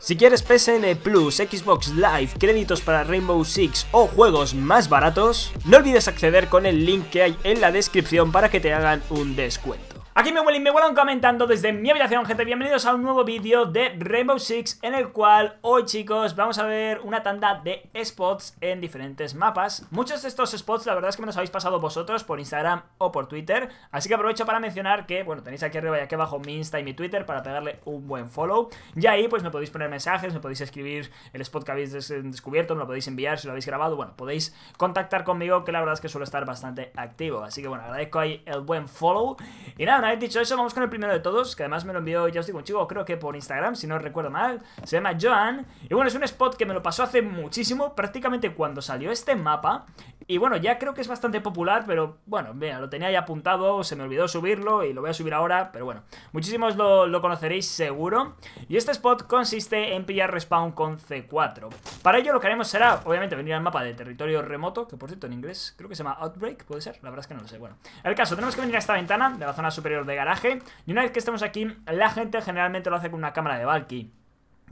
Si quieres PSN Plus, Xbox Live, créditos para Rainbow Six o juegos más baratos, no olvides acceder con el link que hay en la descripción para que te hagan un descuento. Aquí me me vuelan comentando desde mi habitación, gente. Bienvenidos a un nuevo vídeo de Rainbow Six en el cual hoy, chicos, vamos a ver una tanda de spots en diferentes mapas. Muchos de estos spots, la verdad es que me los habéis pasado vosotros por Instagram o por Twitter. Así que aprovecho para mencionar que, bueno, tenéis aquí arriba y aquí abajo mi Insta y mi Twitter para pegarle un buen follow. Y ahí, pues, me podéis poner mensajes, me podéis escribir el spot que habéis descubierto, me lo podéis enviar si lo habéis grabado. Bueno, podéis contactar conmigo, que la verdad es que suelo estar bastante activo. Así que, bueno, agradezco ahí el buen follow. Y nada, nada dicho eso, vamos con el primero de todos, que además me lo envió, ya os digo, un chico, creo que por Instagram, si no recuerdo mal. Se llama Joan. Y bueno, es un spot que me lo pasó hace muchísimo, prácticamente cuando salió este mapa. Y bueno, ya creo que es bastante popular, pero bueno, mira, lo tenía ya apuntado, se me olvidó subirlo y lo voy a subir ahora, pero bueno, muchísimos lo, conoceréis seguro. Y este spot consiste en pillar respawn con C4. Para ello lo que haremos será, obviamente, venir al mapa de territorio remoto, que por cierto en inglés creo que se llama Outbreak, puede ser, la verdad es que no lo sé. Bueno, el caso, tenemos que venir a esta ventana de la zona superior de garaje. Y una vez que estemos aquí, la gente generalmente lo hace con una cámara de Valky.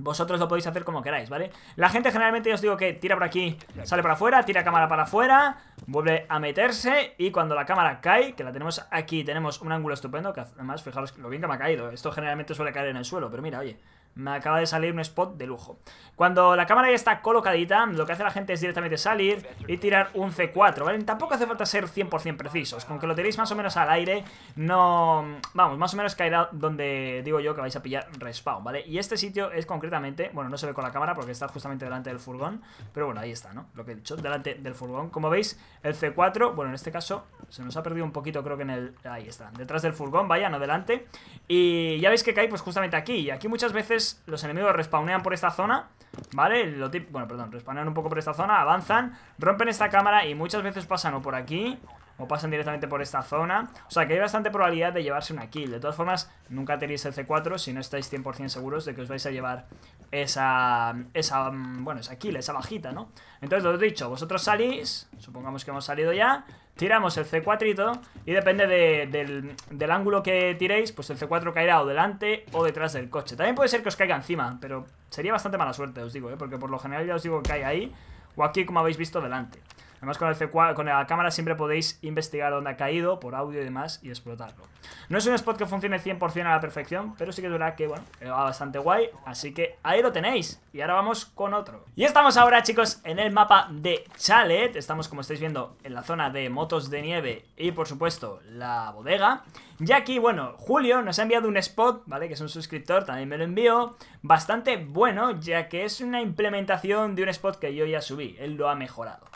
Vosotros lo podéis hacer como queráis, ¿vale? La gente generalmente, yo os digo que tira por aquí, sale para afuera, tira cámara para afuera, vuelve a meterse y cuando la cámara cae, que la tenemos aquí, tenemos un ángulo estupendo, que además, fijaros lo bien que me ha caído. Esto generalmente suele caer en el suelo, pero mira, oye, me acaba de salir un spot de lujo. Cuando la cámara ya está colocadita, lo que hace la gente es directamente salir y tirar un C4, ¿vale? Tampoco hace falta ser 100% precisos. Con que lo tenéis más o menos al aire, no... Vamos, más o menos caerá donde digo yo que vais a pillar respawn, ¿vale? Y este sitio es concretamente... Bueno, no se ve con la cámara porque está justamente delante del furgón. Pero bueno, ahí está, ¿no? Lo que he dicho, delante del furgón. Como veis, el C4, bueno, en este caso se nos ha perdido un poquito, creo que en el... Ahí está, detrás del furgón, vaya, no delante. Y ya veis que cae pues justamente aquí. Y aquí muchas veces los enemigos respawnean por esta zona ¿Vale? Lo bueno, perdón, respawnean un poco por esta zona Avanzan, rompen esta cámara y muchas veces pasan o por aquí o pasan directamente por esta zona. O sea que hay bastante probabilidad de llevarse una kill. De todas formas, nunca tenéis el C4 si no estáis 100% seguros de que os vais a llevar esa, esa, mm, bueno, esa kill, esa bajita, ¿no? Entonces, lo he dicho, vosotros salís, supongamos que hemos salido ya, Tiramos el C4 y depende del, del, ángulo que tiréis, pues el C4 caerá o delante o detrás del coche. También puede ser que os caiga encima, pero sería bastante mala suerte, os digo, ¿eh? porque por lo general ya os digo que cae ahí o aquí, como habéis visto, delante. Además con, el con la cámara siempre podéis investigar dónde ha caído por audio y demás y explotarlo. No es un spot que funcione 100% a la perfección, pero sí que es verdad que, bueno, eh, va bastante guay. Así que ahí lo tenéis. Y ahora vamos con otro. Y estamos ahora, chicos, en el mapa de Chalet. Estamos, como estáis viendo, en la zona de motos de nieve y, por supuesto, la bodega. Y aquí, bueno, Julio nos ha enviado un spot, ¿vale? Que es un suscriptor, también me lo envió. Bastante bueno, ya que es una implementación de un spot que yo ya subí. Él lo ha mejorado.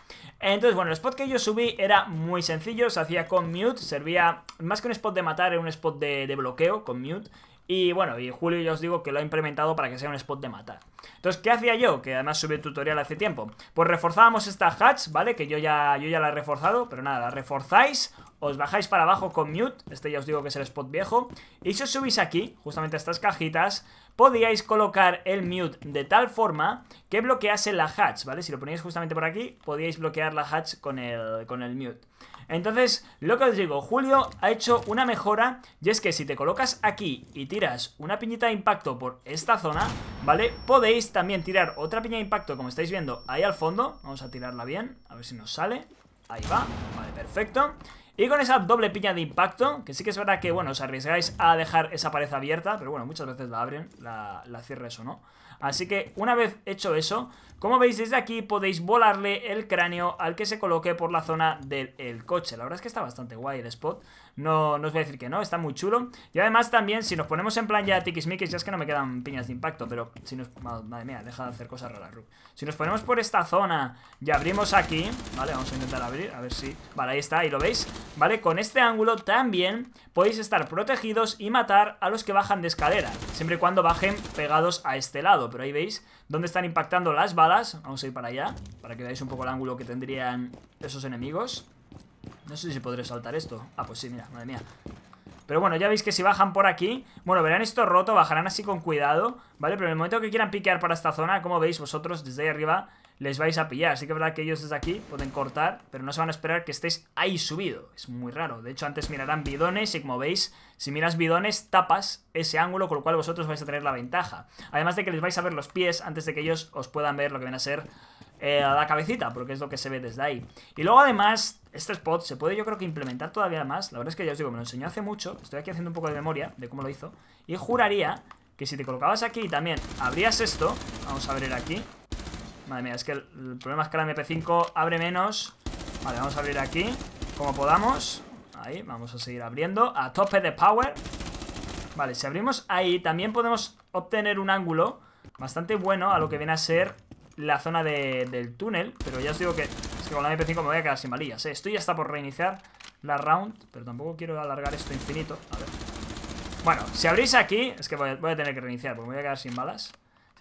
Entonces, bueno, el spot que yo subí era muy sencillo, se hacía con mute, servía más que un spot de matar, era un spot de, de bloqueo con mute. Y bueno, y Julio ya os digo que lo ha implementado para que sea un spot de matar. Entonces, ¿qué hacía yo? Que además subí el tutorial hace tiempo. Pues reforzábamos esta hatch, ¿vale? Que yo ya, yo ya la he reforzado, pero nada, la reforzáis, os bajáis para abajo con mute, este ya os digo que es el spot viejo, y si os subís aquí, justamente a estas cajitas, podíais colocar el mute de tal forma que bloquease la hatch, ¿vale? Si lo poníais justamente por aquí, podíais bloquear la hatch con el, con el mute. Entonces, lo que os digo, Julio ha hecho una mejora y es que si te colocas aquí y tiras una piñita de impacto por esta zona, ¿vale? Podéis también tirar otra piña de impacto como estáis viendo ahí al fondo. Vamos a tirarla bien, a ver si nos sale. Ahí va, vale, perfecto. Y con esa doble piña de impacto, que sí que es verdad que, bueno, os arriesgáis a dejar esa pared abierta, pero bueno, muchas veces la abren, la, la cierres o no. Así que una vez hecho eso, como veis desde aquí podéis volarle el cráneo al que se coloque por la zona del coche. La verdad es que está bastante guay el spot. No, os voy a decir que no, está muy chulo. Y además también, si nos ponemos en plan ya tiquismiquis, ya es que no me quedan piñas de impacto, pero si nos... Madre mía, deja de hacer cosas raras, Si nos ponemos por esta zona y abrimos aquí, ¿vale? Vamos a intentar abrir, a ver si... Vale, ahí está, ahí lo veis, ¿vale? Con este ángulo también podéis estar protegidos y matar a los que bajan de escalera, siempre y cuando bajen pegados a este lado pero ahí veis dónde están impactando las balas. Vamos a ir para allá, para que veáis un poco el ángulo que tendrían esos enemigos. No sé si podré saltar esto. Ah, pues sí, mira, madre mía. Pero bueno, ya veis que si bajan por aquí, bueno, verán esto roto, bajarán así con cuidado, ¿vale? Pero en el momento que quieran piquear para esta zona, como veis vosotros desde ahí arriba, les vais a pillar. Así que es verdad que ellos desde aquí pueden cortar, pero no se van a esperar que estéis ahí subido. Es muy raro. De hecho, antes mirarán bidones y como veis, si miras bidones, tapas ese ángulo, con lo cual vosotros vais a tener la ventaja. Además de que les vais a ver los pies antes de que ellos os puedan ver lo que viene a ser eh, la cabecita, porque es lo que se ve desde ahí. Y luego además, este spot se puede yo creo que implementar todavía más. La verdad es que ya os digo, me lo enseñó hace mucho, estoy aquí haciendo un poco de memoria de cómo lo hizo, y juraría que si te colocabas aquí también abrías esto, vamos a abrir aquí, Madre mía, es que el, problema es que la MP5 abre menos Vale, vamos a abrir aquí Como podamos Ahí, vamos a seguir abriendo A tope de power Vale, si abrimos ahí También podemos obtener un ángulo Bastante bueno a lo que viene a ser La zona del túnel Pero ya os digo que, con la MP5 me voy a quedar sin balillas, ¿eh? Esto ya está por reiniciar la round Pero tampoco quiero alargar esto infinito A ver Bueno, si abrís aquí Es que voy a tener que reiniciar Porque me voy a quedar sin balas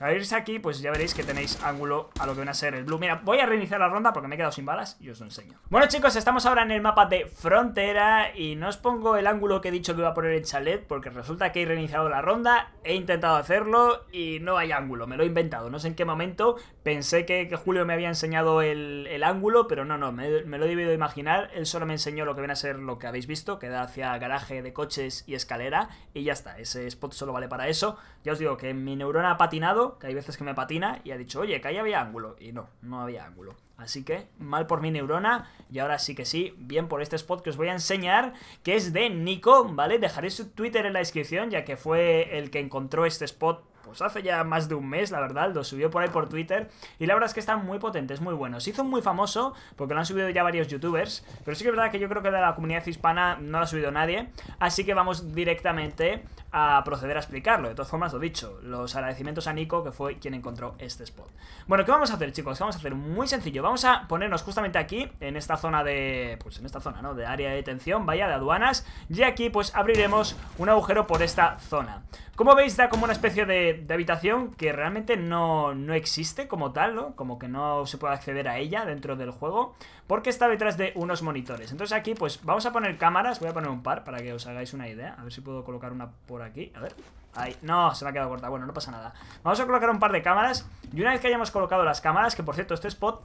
al irse aquí, pues ya veréis que tenéis ángulo a lo que viene a ser el blue. Mira, voy a reiniciar la ronda porque me he quedado sin balas y os lo enseño. Bueno, chicos, estamos ahora en el mapa de frontera y no os pongo el ángulo que he dicho que iba a poner en chalet porque resulta que he reiniciado la ronda, he intentado hacerlo y no hay ángulo, me lo he inventado. No sé en qué momento pensé que, Julio me había enseñado el, ángulo, pero no, no, me, lo he debido imaginar. Él solo me enseñó lo que viene a ser lo que habéis visto, que da hacia garaje de coches y escalera y ya está. Ese spot solo vale para eso. Ya os digo que mi neurona ha patinado que hay veces que me patina, y ha dicho, oye, que ahí había ángulo. Y no, no había ángulo. Así que, mal por mi neurona, y ahora sí que sí, bien por este spot que os voy a enseñar, que es de Nico, ¿vale? Dejaré su Twitter en la descripción, ya que fue el que encontró este spot pues hace ya más de un mes, la verdad, lo subió por ahí por Twitter y la verdad es que está muy potente, es muy bueno. Se hizo muy famoso porque lo han subido ya varios youtubers, pero sí que es verdad que yo creo que de la comunidad hispana no lo ha subido nadie, así que vamos directamente a proceder a explicarlo. De todas formas, lo dicho, los agradecimientos a Nico, que fue quien encontró este spot. Bueno, ¿qué vamos a hacer, chicos? vamos a hacer? Muy sencillo, vamos a ponernos justamente aquí, en esta zona de... pues en esta zona, ¿no? De área de detención, vaya, de aduanas, y aquí pues abriremos un agujero por esta zona. Como veis, da como una especie de de, habitación que realmente no, no, existe como tal, ¿no? Como que no se puede acceder a ella dentro del juego, porque está detrás de unos monitores. Entonces aquí, pues, vamos a poner cámaras, voy a poner un par para que os hagáis una idea. A ver si puedo colocar una por aquí, a ver. Ahí, no, se me ha quedado corta, bueno, no pasa nada Vamos a colocar un par de cámaras Y una vez que hayamos colocado las cámaras Que por cierto, este spot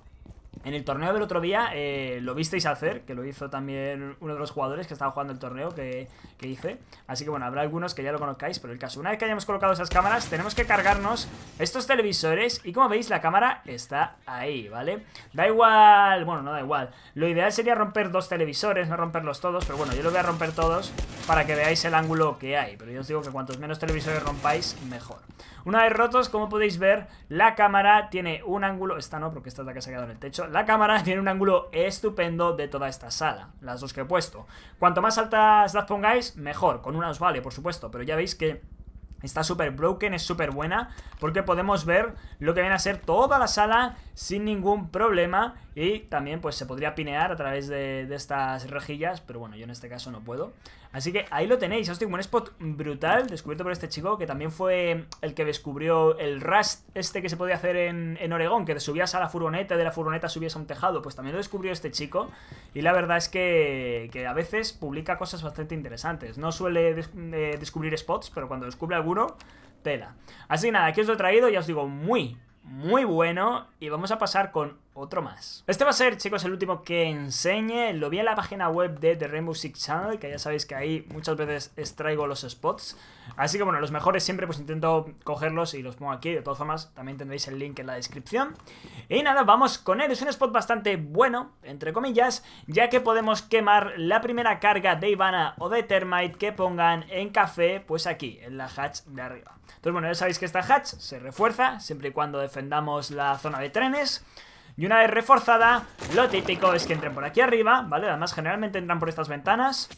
en el torneo del otro día eh, lo visteis hacer, que lo hizo también uno de los jugadores que estaba jugando el torneo que, hice. Así que bueno, habrá algunos que ya lo conozcáis, pero el caso, una vez que hayamos colocado esas cámaras, tenemos que cargarnos estos televisores y como veis la cámara está ahí, ¿vale? Da igual, bueno, no da igual. Lo ideal sería romper dos televisores, no romperlos todos, pero bueno, yo lo voy a romper todos para que veáis el ángulo que hay. Pero yo os digo que cuantos menos televisores rompáis, mejor. Una vez rotos, como podéis ver, la cámara tiene un ángulo... Esta no, porque esta es la que se ha quedado en el techo la cámara tiene un ángulo estupendo de toda esta sala, las dos que he puesto. Cuanto más altas las pongáis, mejor. Con una os vale, por supuesto, pero ya veis que Está súper broken, es súper buena Porque podemos ver lo que viene a ser toda la sala Sin ningún problema Y también pues se podría pinear a través de estas rejillas Pero bueno, yo en este caso no puedo Así que ahí lo tenéis, digo, un spot brutal descubierto por este chico que también fue el que descubrió el rust este que se podía hacer en, Oregón, que te subías a la furgoneta y de la furgoneta subías a un tejado, pues también lo descubrió este chico y la verdad es que, a veces publica cosas bastante interesantes. No suele eh, descubrir spots, pero cuando descubre alguno, tela. Así que nada, aquí os lo he traído, ya os digo, muy, muy bueno y vamos a pasar con otro más. Este va a ser, chicos, el último que enseñe. Lo vi en la página web de The Rainbow Six Channel, que ya sabéis que ahí muchas veces extraigo los spots. Así que bueno, los mejores siempre pues intento cogerlos y los pongo aquí. De todas formas, también tendréis el link en la descripción. Y nada, vamos con él. Es un spot bastante bueno, entre comillas, ya que podemos quemar la primera carga de Ivana o de Termite que pongan en café, pues aquí, en la hatch de arriba. Entonces bueno, ya sabéis que esta hatch se refuerza siempre y cuando defendamos la zona de trenes. Y una vez reforzada, lo típico es que entren por aquí arriba, ¿vale? Además, generalmente entran por estas ventanas,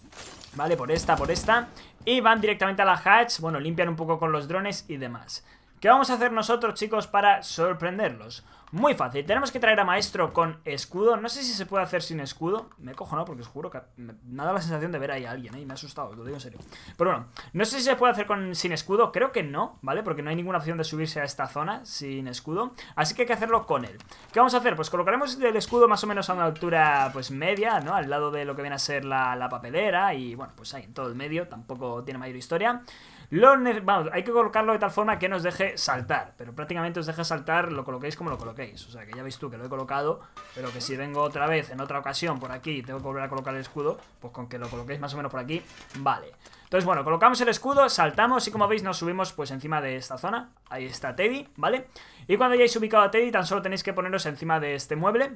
¿vale? Por esta, por esta. Y van directamente a la hatch, bueno, limpian un poco con los drones y demás ¿Qué vamos a hacer nosotros, chicos, para sorprenderlos? Muy fácil, tenemos que traer a Maestro con escudo No sé si se puede hacer sin escudo Me cojo, no, porque os juro que me, ha dado la sensación de ver ahí a alguien ¿eh? Y me ha asustado, lo digo en serio Pero bueno, no sé si se puede hacer sin escudo Creo que no, ¿vale? Porque no hay ninguna opción de subirse a esta zona sin escudo Así que hay que hacerlo con él ¿Qué vamos a hacer? Pues colocaremos el escudo más o menos a una altura pues media, ¿no? Al lado de lo que viene a ser la, la papelera Y bueno, pues ahí en todo el medio Tampoco tiene mayor historia vamos, hay que colocarlo de tal forma que nos deje saltar, pero prácticamente os deja saltar, lo coloquéis como lo coloquéis. O sea, que ya veis tú que lo he colocado, pero que si vengo otra vez, en otra ocasión, por aquí, tengo que volver a colocar el escudo, pues con que lo coloquéis más o menos por aquí, vale. Entonces, bueno, colocamos el escudo, saltamos y como veis nos subimos pues encima de esta zona. Ahí está Teddy, ¿vale? Y cuando hayáis ubicado a Teddy, tan solo tenéis que poneros encima de este mueble,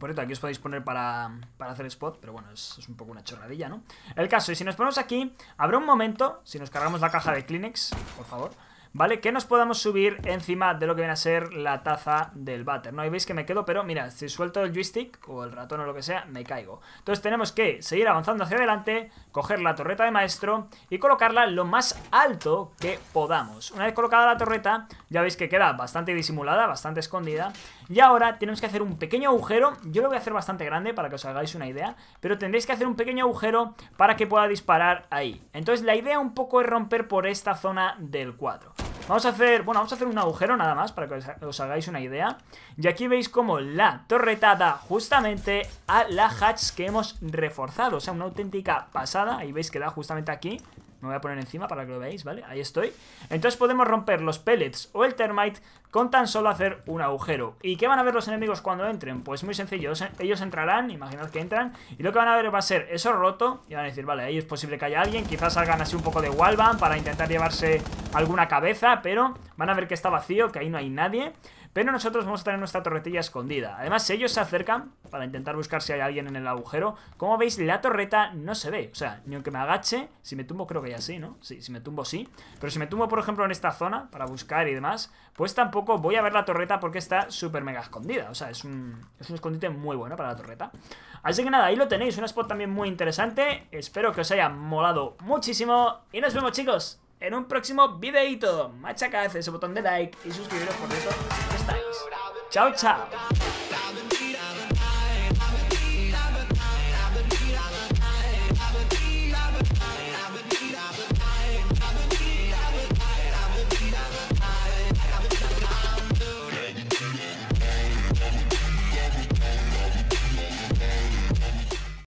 por cierto, aquí os podéis poner para, hacer spot, pero bueno, es, un poco una chorradilla, ¿no? El caso, y si nos ponemos aquí, habrá un momento, si nos cargamos la caja de Kleenex, por favor, ¿vale? Que nos podamos subir encima de lo que viene a ser la taza del váter, ¿no? y veis que me quedo, pero mira, si suelto el joystick o el ratón o lo que sea, me caigo. Entonces tenemos que seguir avanzando hacia adelante, coger la torreta de maestro y colocarla lo más alto que podamos. Una vez colocada la torreta, ya veis que queda bastante disimulada, bastante escondida. Y ahora tenemos que hacer un pequeño agujero, yo lo voy a hacer bastante grande para que os hagáis una idea, pero tendréis que hacer un pequeño agujero para que pueda disparar ahí. Entonces la idea un poco es romper por esta zona del cuadro. Vamos a hacer, bueno, vamos a hacer un agujero nada más para que os, hagáis una idea. Y aquí veis como la torreta da justamente a la hatch que hemos reforzado. O sea, una auténtica pasada. Ahí veis que da justamente aquí. Me voy a poner encima para que lo veáis, ¿vale? Ahí estoy. Entonces podemos romper los pellets o el termite con tan solo hacer un agujero. ¿Y qué van a ver los enemigos cuando entren? Pues muy sencillo, ellos entrarán, imaginad que entran, y lo que van a ver va a ser eso roto, y van a decir, vale, ahí es posible que haya alguien, quizás salgan así un poco de wallbang para intentar llevarse alguna cabeza, pero van a ver que está vacío, que ahí no hay nadie. Pero nosotros vamos a tener nuestra torretilla escondida. Además, ellos se acercan para intentar buscar si hay alguien en el agujero. Como veis, la torreta no se ve. O sea, ni aunque me agache, si me tumbo creo que ya sí, ¿no? Sí, si me tumbo sí. Pero si me tumbo, por ejemplo, en esta zona para buscar y demás, pues tampoco voy a ver la torreta porque está súper mega escondida. O sea, es un, es un escondite muy bueno para la torreta. Así que nada, ahí lo tenéis. Un spot también muy interesante. Espero que os haya molado muchísimo. Y nos vemos, chicos en un próximo videito. Machacad ese botón de like y suscribiros por eso estáis. Chao, chao.